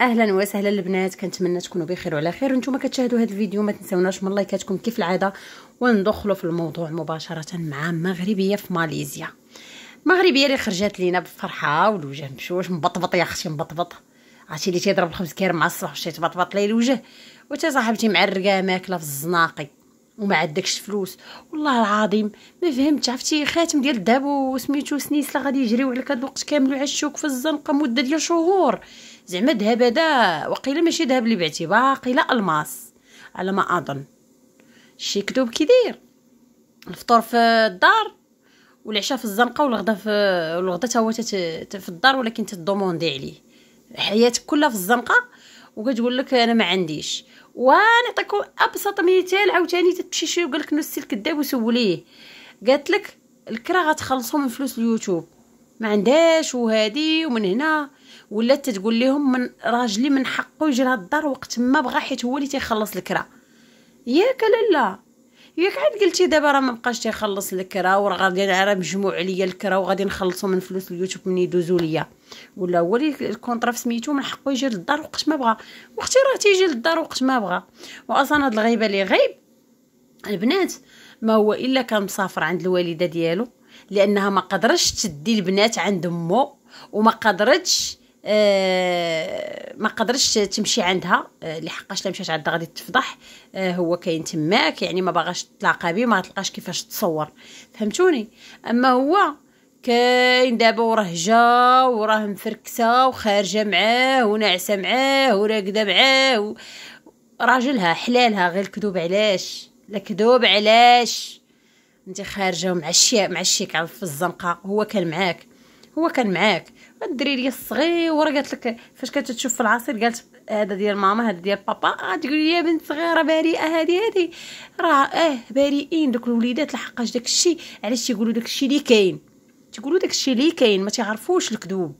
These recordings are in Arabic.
اهلا وسهلا البنات كنتمنى تكونوا بخير وعلى خير وانتم كتشاهدوا هذا الفيديو ما تنساوناش من لايكاتكم كيف العاده وندخلوا في الموضوع مباشره مع مغربيه في ماليزيا مغربيه اللي خرجت لينا بفرحه والوجه مشوش مبطبط يا اختي مبطبط عرفتي اللي تيضرب الخبز كير مع الصباح وشي تبطبط ليه الوجه وتا صاحبتي معرقه ماكله في الزناقي وما عندكش فلوس والله العظيم ما فهمت عرفتي خاتم ديال الذهب وسميتو سنيسله غادي يجريو عليك هاد الوقت كامل وعشوك في الزنقه مده ديال شهور زعما الذهب هذا وقيلا ماشي ذهب اللي بعتي باقيلا الماس على ما اظن شي كذوب كيدير الفطور في الدار والعشاء في الزنقه والغدا في والغدا حتى هو في الدار ولكن تدوموندي عليه حياتك كلها في الزنقه وكتقول لك انا ما عنديش ونعطيكم ابسط مثال عاوتاني تمشي شي وقال لك نسي الكذاب وسوليه قالت لك الكرا غتخلصو من فلوس اليوتيوب ما عندهاش وهادي ومن هنا ولات تقول لهم من راجلي من حقه يجي لهاد الدار وقت ما بغى حيت هو اللي تيخلص الكرا ياك لالا ياك عاد قلتي دابا راه ما بقاش تيخلص الكرا وراه غادي راه مجموع عليا الكرا وغادي نخلصو من فلوس اليوتيوب من يدوزو ليا ولا هو اللي الكونطرا سميتو من حقه يجي للدار وقت ما بغى واختي راه تيجي للدار وقت ما بغى واصلا هاد الغيبه اللي غيب البنات ما هو الا كان مسافر عند الوالده ديالو لانها ما قدرتش تدي البنات عند امه وما قدرتش آه، ما قدرش تمشي عندها آه، لحقاش لمشات عندها غادي تفضح آه، هو كاين تماك يعني ما باغاش تلاقى بيه ما تلقاش كيفاش تصور فهمتوني اما هو كاين دابا وراه جا وراه مفركسه وخارجه معاه وناعسه معاه وراقده معاه راجلها حلالها غير الكذوب علاش لا كذوب علاش انت خارجه مع الشيء مع الشيك على في الزنقه هو كان معاك هو كان معاك الدراري الصغيور قالت لك فاش كتشوف في العصير قالت هذا ديال ماما هذا ديال بابا آه، تقول لي يا بنت صغيره بريئه هذه هذه راه اه بريئين دوك الوليدات لحقاش داك الشيء علاش تيقولوا داك الشيء اللي كاين تيقولوا داك الشيء اللي كاين ما تيعرفوش الكذوب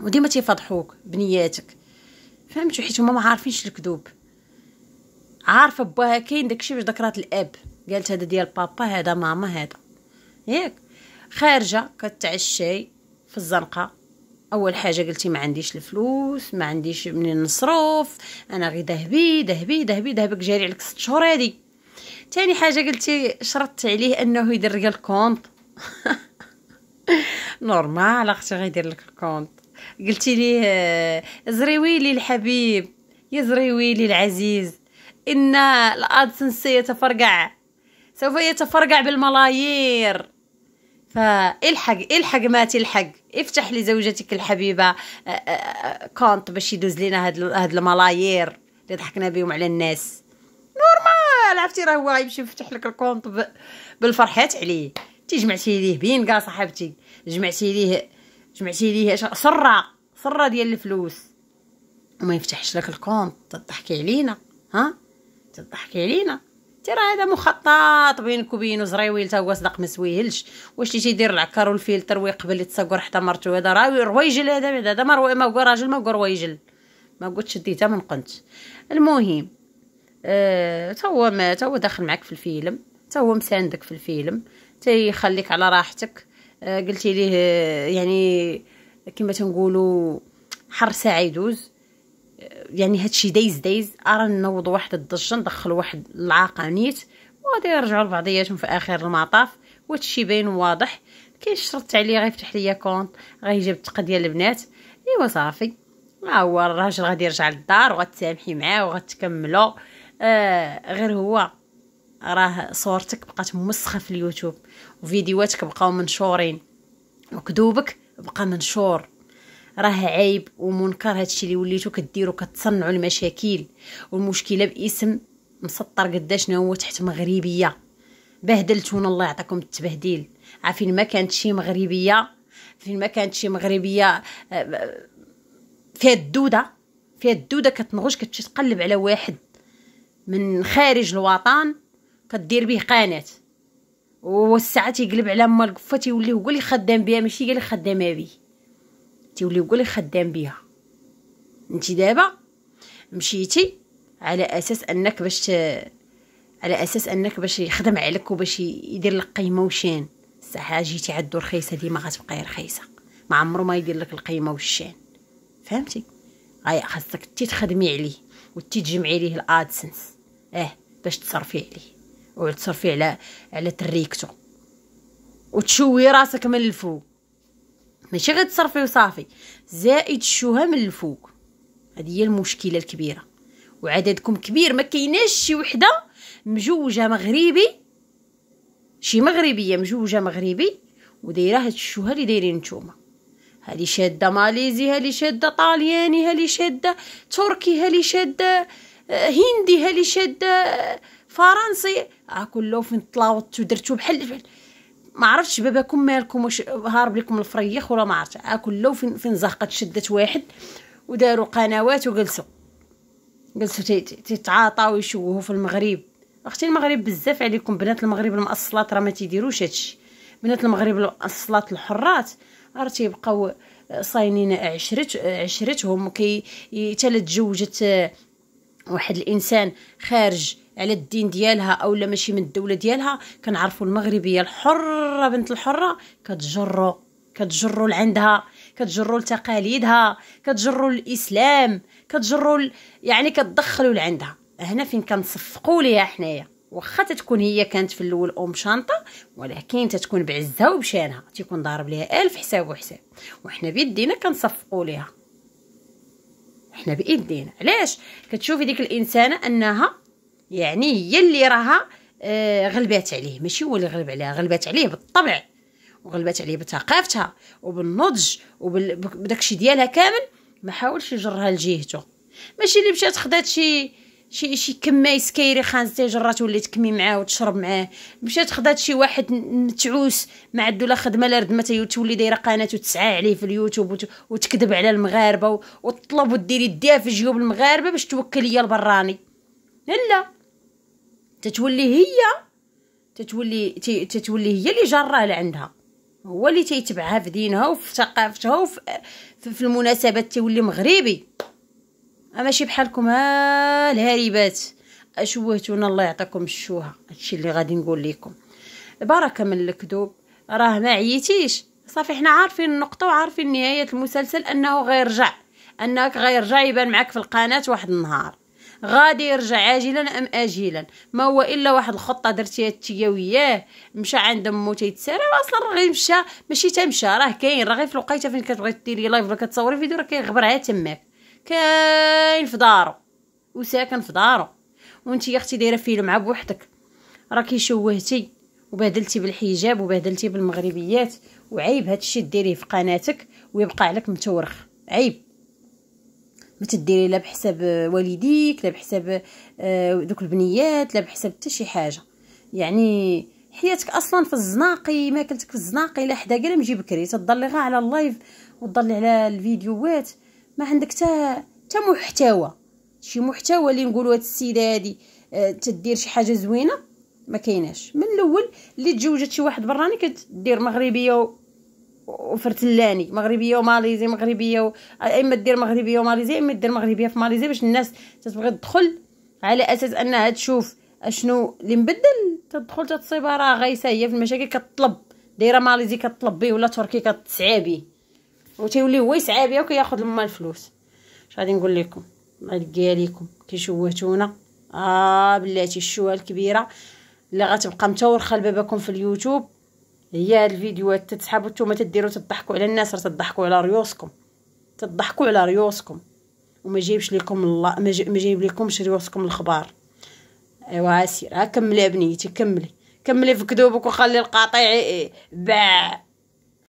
وديما تيفضحوك بنياتك فهمتوا حيت هما ما عارفينش الكذوب عارفه باها كاين داكشي باش ذكرات الاب قالت هذا ديال بابا هذا ماما هذا ياك خارجه كتعشاي في الزنقه اول حاجه قلتي ما عنديش الفلوس ما عنديش منين نصرف انا غي ذهبي ذهبي ذهبي ذهبك جاري عليك 6 شهور هادي تاني حاجه قلتي شرطت عليه انه يدير لك الكونط نورمال اختي غيدير لك الكونط قلتي ليه آه، زريويلي الحبيب يا زريويلي العزيز ان الادسنس سيتفرقع سوف يتفرقع بالملايير فالحق الحق ما تلحق افتح لزوجتك الحبيبه كونت باش يدوز لنا هاد هاد الملايير اللي ضحكنا بهم على الناس نورمال عرفتي راه هو غيمشي يفتح لك الكونت بالفرحات عليه تي جمعتي ليه بين كاع صاحبتي جمعتي ليه جمعتي ليه سره سره ديال الفلوس وما يفتحش لك الكونت تضحكي علينا ها تضحكي علينا ترى هذا مخطط بينك وبين زريويل تا هو صدق ما سويهلش واش اللي تيدير العكر والفلتر ويقبل يتسكر حتى مرتو هذا راه رويجل هذا هذا ما ما هو راجل ما هو رويجل ما قلت شديتها من قنت المهم آه، تا هو ما تا هو داخل معاك في الفيلم تا هو مساندك في الفيلم تيخليك على راحتك آه، قلتي ليه آه، يعني كما تنقولوا حر ساعه يدوز يعني هادشي دايز دايز ارى نوض واحد الضجه ندخل واحد نيت وغادي يرجعوا لبعضياتهم في اخر المطاف وهادشي باين واضح كاين شرط عليه غيفتح ليا كونط غيجيب الثقه ديال البنات ايوا صافي ها هو الراجل غادي يرجع للدار وغتسامحي معاه وغتكملوا آه غير هو راه صورتك بقات موسخه في اليوتيوب وفيديوهاتك بقاو منشورين وكذوبك بقى منشور راه عيب ومنكر هادشي اللي وليتو كديرو كتصنعوا المشاكل والمشكله باسم مسطر قداش هو تحت مغربيه بهدلتونا الله يعطيكم التبهديل عافين ما كانت شي مغربيه فين ما كانت شي مغربيه آه، فيها الدوده فيها الدوده كتنغش كتمشي تقلب على واحد من خارج الوطن كدير به قناه والساعه تيقلب على ما القفه تيولي هو اللي خدام بها ماشي قال خدامه بيه تيولي هو خدام بها انت دابا مشيتي على اساس انك باش على اساس انك باش يخدم عليك وباش يدير لك قيمه وشين صح جيتي عدو رخيصه ديما غتبقاي رخيصه ما عمره ما يدير لك القيمه والشين فهمتي غاية خاصك تي تخدمي عليه وتي تجمعي ليه الادسنس اه باش تصرفي عليه وتصرفي على على تريكتو وتشوي راسك من الفوق ماشي غير تصرفي وصافي زائد الشهى من الفوق هذه هي المشكله الكبيره وعددكم كبير ما كايناش شي وحده مجوجه مغربي شي مغربيه مجوجه مغربي ودايره هاد الشهى اللي دايرين نتوما هالي شاده ماليزي هالي شاده طالياني هالي شاده تركي هالي شاده آه، هندي هالي شاده آه، فرنسي ها آه، كله فين طلاوطتو درتو بحال بحال ما عرفتش بابا مالكم واش هارب لكم الفريخ ولا ما اكل آه، لو فين فين زهقت شدت واحد وداروا قنوات وجلسوا جلسوا تيتعاطاو يشوهوا في المغرب اختي المغرب بزاف عليكم بنات المغرب المأصلات راه ما تيديروش هادشي بنات المغرب المأصلات الحرات راه تيبقاو صاينين عشرت عشرتهم كي حتى تزوجت آه، واحد الانسان خارج على الدين ديالها اولا ماشي من الدوله ديالها كنعرفوا المغربيه الحره بنت الحره كتجروا كتجروا لعندها كتجروا لتقاليدها كتجروا للاسلام كتجروا ل... يعني كتدخلوا لعندها هنا فين كنصفقوا ليها حنايا واخا تتكون هي كانت في الاول ام شنطه ولكن تتكون بعزها وبشانها تيكون ضارب ليها الف حساب وحساب وحنا بيدينا كنصفقوا ليها حنا بايدينا علاش كتشوفي ديك الانسانه انها يعني هي اللي راها آه، غلبات عليه ماشي هو اللي غلب عليها غلبات عليه بالطبع وغلبات عليه بثقافتها وبالنضج وبداكشي ديالها كامل ما حاولش يجرها لجهته ماشي اللي مشات خدات شي شي شي كمايس كايري خانزتي جرات ولا تكمي معاه وتشرب معاه مشات خدات شي واحد متعوس ما عندو لا خدمه لا رد تولي دايره قناه وتسعى عليه في اليوتيوب وتكذب على المغاربه وتطلب ودير يديها في جيوب المغاربه باش توكل ليا البراني لا لا تتولي هي تتولي تتولي هي اللي جراه لعندها هو اللي تيتبعها في دينها وفي ثقافتها وفي في المناسبات تيولي مغربي ماشي بحالكم ها الهاربات اشوهتونا الله يعطيكم الشوهه هادشي اللي غادي نقول لكم البركه من الكذوب راه ما عييتيش صافي حنا عارفين النقطه وعارفين نهايه المسلسل انه غيرجع انك غيرجع يبان معك في القناه واحد النهار غادي يرجع عاجلا ام اجلا ما هو الا واحد الخطه درتيها انت وياه مشى عند امو تيتسارى اصلا راه مشى ماشي تمشى راه كاين راه غير في الوقيته فين كتبغي ديري لايف ولا كتصوري فيديو راه كيغبر عا تماك كاين في دارو وساكن في دارو وانت يا اختي دايره فيلم مع بوحدك راكي شوهتي وبهدلتي بالحجاب وبهدلتي بالمغربيات وعيب هادشي ديريه في قناتك ويبقى عليك متورخ عيب ما تديري لا بحساب والديك لا بحساب آه، دوك البنيات لا بحساب حتى شي حاجه يعني حياتك اصلا في الزناقي ماكلتك في الزناقي لا حدا قال مجي بكري تضلي غير على اللايف وتضلي على الفيديوهات ما عندك حتى حتى محتوى شي محتوى اللي نقولوا هاد السيده هادي آه، تدير شي حاجه زوينه ما كايناش من الاول اللي تزوجت شي واحد براني كتدير مغربيه وفرتلاني مغربيه وماليزي مغربيه و... اما دير مغربيه وماليزي اما دير مغربيه في ماليزي باش الناس تتبغي تدخل على اساس انها تشوف اشنو اللي مبدل تدخل تتصيبها راه غايسه هي في المشاكل كطلب دايره ماليزي كطلب بيه ولا تركي كتسعى بيه وتيولي هو يسعى بيه وكياخذ لما الفلوس اش غادي نقول لكم ليكم لكم كيشوهتونا اه بلاتي الشوهه الكبيره اللي غتبقى متورخه لباباكم في اليوتيوب هي هاد الفيديوهات تتسحبوا نتوما تديروا تضحكوا على الناس راه تضحكوا على ريوسكم تضحكوا على ريوسكم وما جايبش لكم الله ما, جايب جايب لكمش ريوسكم الخبار ايوا سير ها كملي بنيتي كملي كملي في كذوبك وخلي القاطع باع